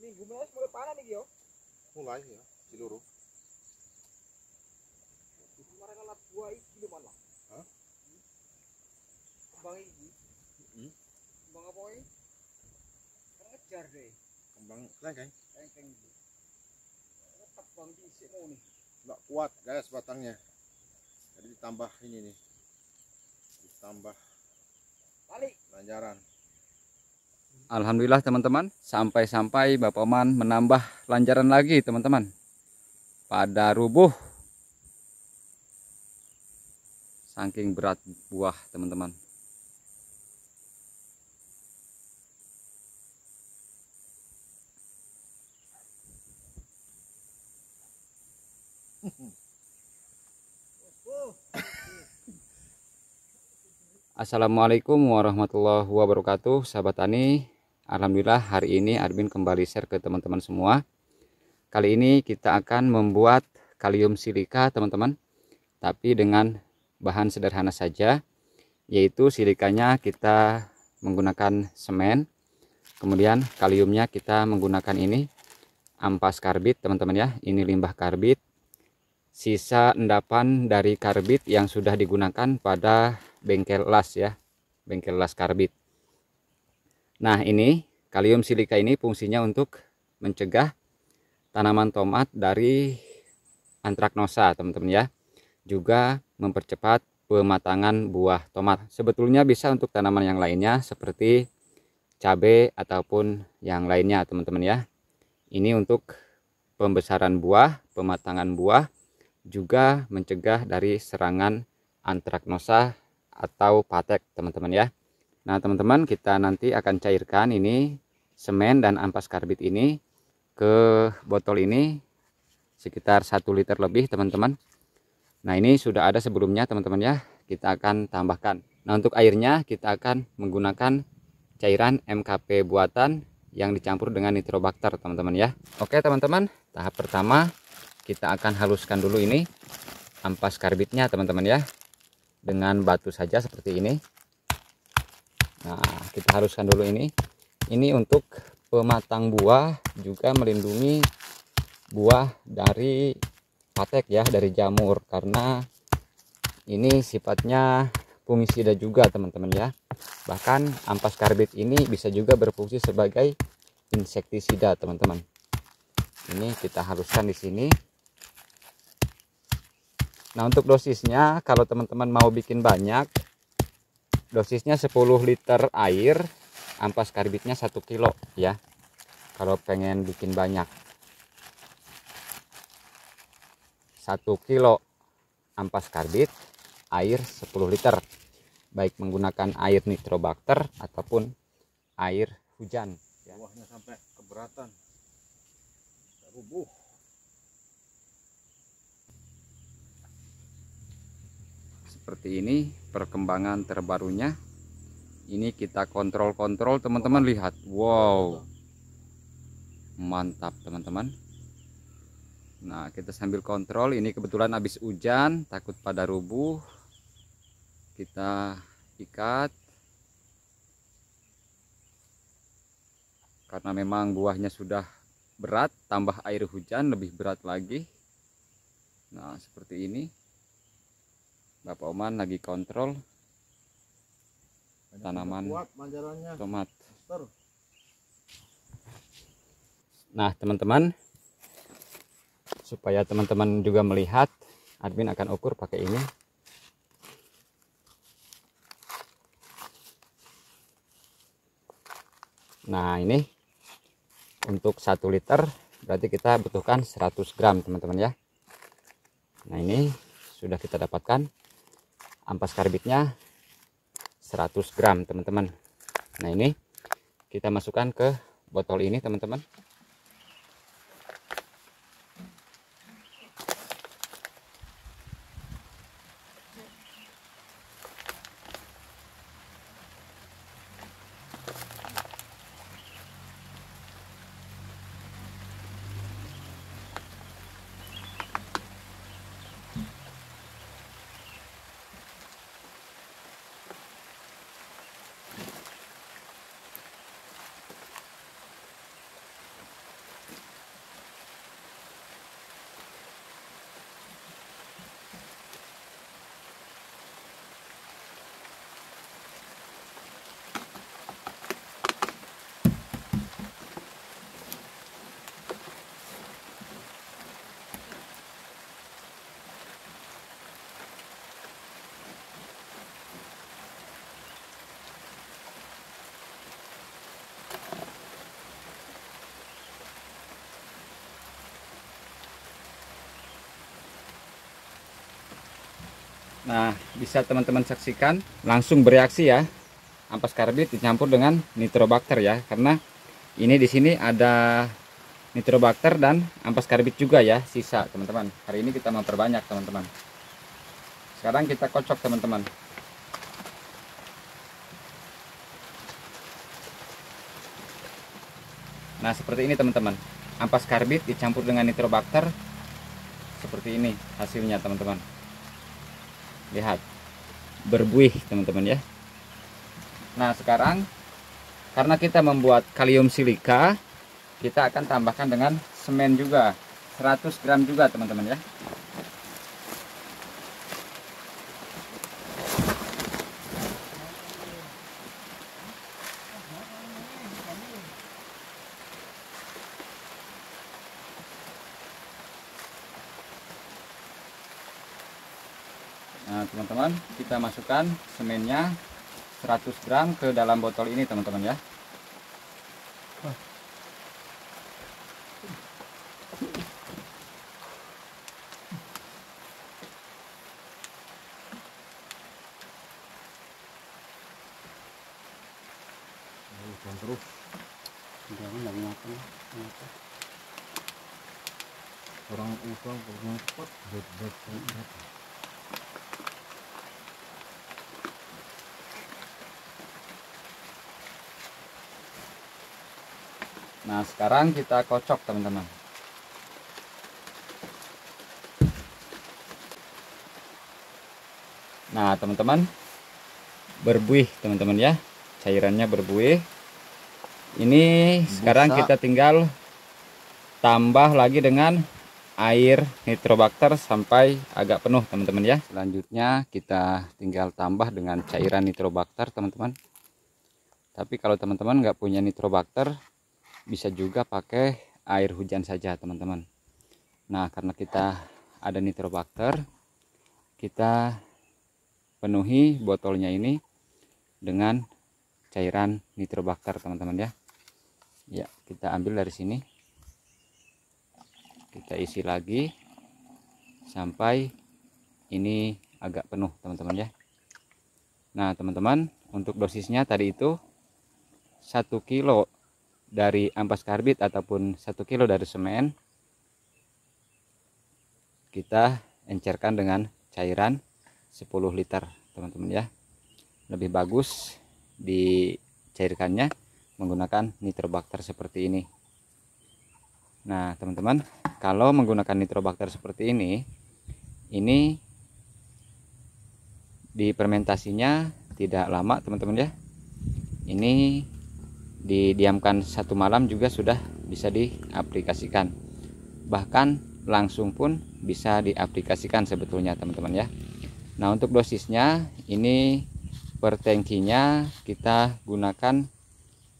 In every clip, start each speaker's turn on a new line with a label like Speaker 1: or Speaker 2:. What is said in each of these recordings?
Speaker 1: Nih, gimana mulai panas nih, Gio. Mulai ya, seluruh. Kemarin alat kan gua iki lumayan lah. Kembang ini. Hmm. Kembang apa ini? Kan ngejar deh. Kembang lengkeng. Lengkeng iki. Tetap bang diisi mau nih. Enggak kuat guys batangnya. Jadi ditambah ini nih. Ditambah Lanjaran. Alhamdulillah teman-teman, sampai-sampai Bapak Man menambah lanjaran lagi teman-teman. Pada rubuh. Saking berat buah teman-teman. Mm-hmm. Assalamualaikum warahmatullahi wabarakatuh Sahabat Tani Alhamdulillah hari ini Armin kembali share ke teman-teman semua Kali ini kita akan membuat kalium silika teman-teman Tapi dengan bahan sederhana saja Yaitu silikanya kita menggunakan semen Kemudian kaliumnya kita menggunakan ini Ampas karbit teman-teman ya Ini limbah karbit Sisa endapan dari karbit yang sudah digunakan pada bengkel las ya bengkel las karbit nah ini kalium silika ini fungsinya untuk mencegah tanaman tomat dari antraknosa teman-teman ya juga mempercepat pematangan buah tomat sebetulnya bisa untuk tanaman yang lainnya seperti cabai ataupun yang lainnya teman-teman ya ini untuk pembesaran buah pematangan buah juga mencegah dari serangan antraknosa atau patek teman-teman ya nah teman-teman kita nanti akan cairkan ini semen dan ampas karbit ini ke botol ini sekitar 1 liter lebih teman-teman nah ini sudah ada sebelumnya teman-teman ya kita akan tambahkan nah untuk airnya kita akan menggunakan cairan MKP buatan yang dicampur dengan nitrobakter teman-teman ya oke teman-teman tahap pertama kita akan haluskan dulu ini ampas karbitnya teman-teman ya dengan batu saja seperti ini nah kita haruskan dulu ini ini untuk pematang buah juga melindungi buah dari patek ya dari jamur karena ini sifatnya fungisida juga teman-teman ya bahkan ampas karbit ini bisa juga berfungsi sebagai insektisida teman-teman ini kita haruskan di sini Nah untuk dosisnya kalau teman-teman mau bikin banyak dosisnya 10 liter air ampas karbitnya 1 kilo ya kalau pengen bikin banyak 1 kilo ampas karbit air 10 liter baik menggunakan air nitrobakter ataupun air hujan buahnya sampai keberatan rubuh seperti ini perkembangan terbarunya ini kita kontrol-kontrol teman-teman lihat wow mantap teman-teman nah kita sambil kontrol ini kebetulan habis hujan takut pada rubuh kita ikat karena memang buahnya sudah berat tambah air hujan lebih berat lagi nah seperti ini Bapak Oman lagi kontrol Banyak tanaman tomat. Nah, teman-teman, supaya teman-teman juga melihat, admin akan ukur pakai ini. Nah, ini untuk 1 liter berarti kita butuhkan 100 gram, teman-teman ya. Nah, ini sudah kita dapatkan ampas karbitnya 100 gram teman-teman nah ini kita masukkan ke botol ini teman-teman Nah, bisa teman-teman saksikan langsung bereaksi ya. Ampas karbit dicampur dengan nitrobakter ya, karena ini di sini ada nitrobakter dan ampas karbit juga ya sisa teman-teman. Hari ini kita memperbanyak teman-teman. Sekarang kita kocok teman-teman. Nah, seperti ini teman-teman. Ampas karbit dicampur dengan nitrobakter seperti ini hasilnya teman-teman lihat berbuih teman-teman ya nah sekarang karena kita membuat kalium silika kita akan tambahkan dengan semen juga 100 gram juga teman-teman ya Eh, teman-teman, kita masukkan semennya 100 gram ke dalam botol ini, teman-teman ya. Jangan terus. Jangan Orang orang cepat, berat-berat. Nah sekarang kita kocok teman-teman Nah teman-teman Berbuih teman-teman ya Cairannya berbuih Ini Busa. sekarang kita tinggal Tambah lagi dengan air nitrobakter sampai agak penuh teman-teman ya selanjutnya kita tinggal tambah dengan cairan nitrobakter teman-teman tapi kalau teman-teman nggak punya nitrobakter bisa juga pakai air hujan saja teman-teman nah karena kita ada nitrobakter kita penuhi botolnya ini dengan cairan nitrobakter teman-teman ya ya kita ambil dari sini kita isi lagi sampai ini agak penuh teman-teman ya nah teman-teman untuk dosisnya tadi itu 1 kilo dari ampas karbit ataupun satu kilo dari semen kita encerkan dengan cairan 10 liter teman-teman ya lebih bagus dicairkannya menggunakan nitrobakter seperti ini nah teman-teman kalau menggunakan nitrobakter seperti ini ini di fermentasinya tidak lama teman-teman ya ini didiamkan satu malam juga sudah bisa diaplikasikan bahkan langsung pun bisa diaplikasikan sebetulnya teman-teman ya nah untuk dosisnya ini per tankinya kita gunakan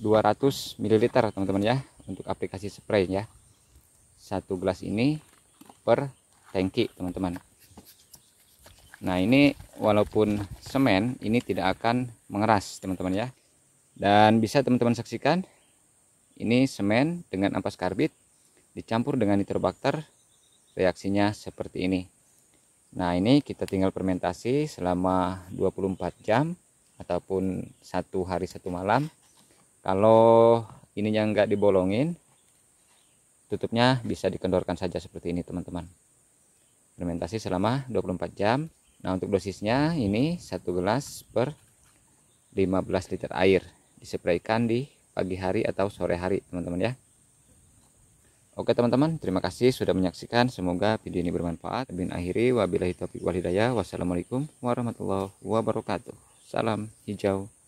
Speaker 1: 200 ml teman-teman ya untuk aplikasi spray ya satu gelas ini per tanki teman-teman nah ini walaupun semen ini tidak akan mengeras teman-teman ya dan bisa teman-teman saksikan ini semen dengan ampas karbit dicampur dengan nitrobakter reaksinya seperti ini nah ini kita tinggal fermentasi selama 24 jam ataupun satu hari satu malam kalau ini yang nggak dibolongin tutupnya bisa dikendorkan saja seperti ini teman-teman fermentasi selama 24 jam nah untuk dosisnya ini satu gelas per 15 liter air disepraikan di pagi hari atau sore hari teman-teman ya Oke teman-teman, terima kasih sudah menyaksikan. Semoga video ini bermanfaat. Bin akhiri, wabillahi taufiq wal hidayah. Wassalamualaikum warahmatullahi wabarakatuh. Salam hijau.